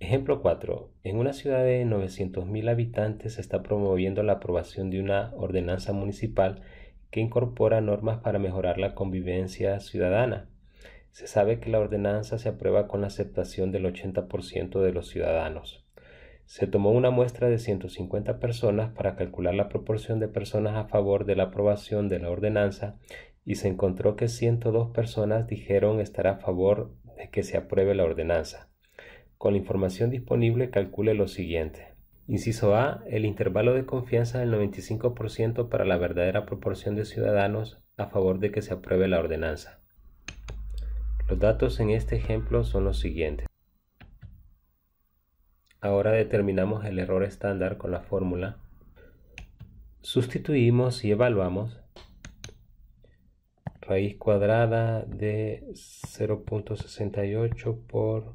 Ejemplo 4. En una ciudad de 900.000 habitantes se está promoviendo la aprobación de una ordenanza municipal que incorpora normas para mejorar la convivencia ciudadana. Se sabe que la ordenanza se aprueba con la aceptación del 80% de los ciudadanos. Se tomó una muestra de 150 personas para calcular la proporción de personas a favor de la aprobación de la ordenanza y se encontró que 102 personas dijeron estar a favor de que se apruebe la ordenanza. Con la información disponible calcule lo siguiente. Inciso A. El intervalo de confianza del 95% para la verdadera proporción de ciudadanos a favor de que se apruebe la ordenanza. Los datos en este ejemplo son los siguientes. Ahora determinamos el error estándar con la fórmula. Sustituimos y evaluamos raíz cuadrada de 0.68 por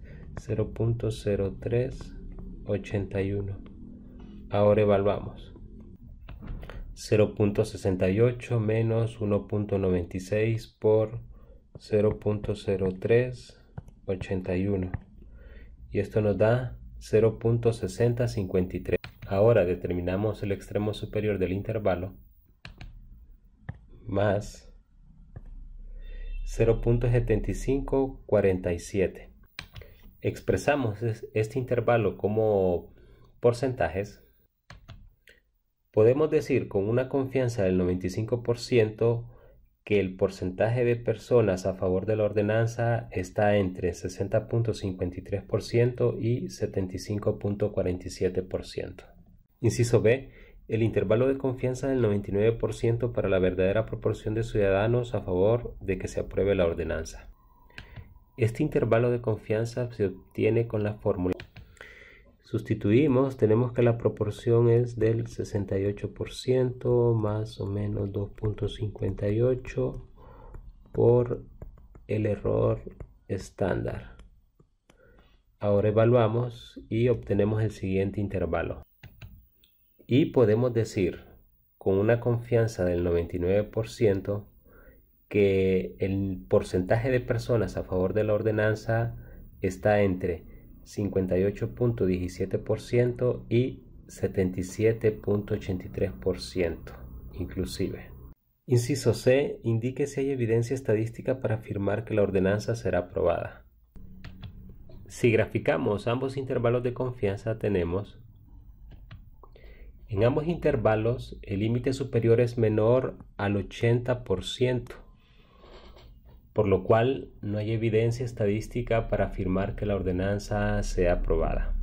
0.0381. Ahora evaluamos. 0.68 menos 1.96 por 0.0381. Y esto nos da 0.6053. Ahora determinamos el extremo superior del intervalo más 0.7547 expresamos este intervalo como porcentajes, podemos decir con una confianza del 95% que el porcentaje de personas a favor de la ordenanza está entre 60.53% y 75.47%. Inciso B. El intervalo de confianza del 99% para la verdadera proporción de ciudadanos a favor de que se apruebe la ordenanza. Este intervalo de confianza se obtiene con la fórmula. Sustituimos, tenemos que la proporción es del 68% más o menos 2.58 por el error estándar. Ahora evaluamos y obtenemos el siguiente intervalo. Y podemos decir con una confianza del 99% que el porcentaje de personas a favor de la ordenanza está entre 58.17% y 77.83% inclusive. Inciso C. Indique si hay evidencia estadística para afirmar que la ordenanza será aprobada. Si graficamos ambos intervalos de confianza tenemos en ambos intervalos el límite superior es menor al 80% por lo cual no hay evidencia estadística para afirmar que la ordenanza sea aprobada.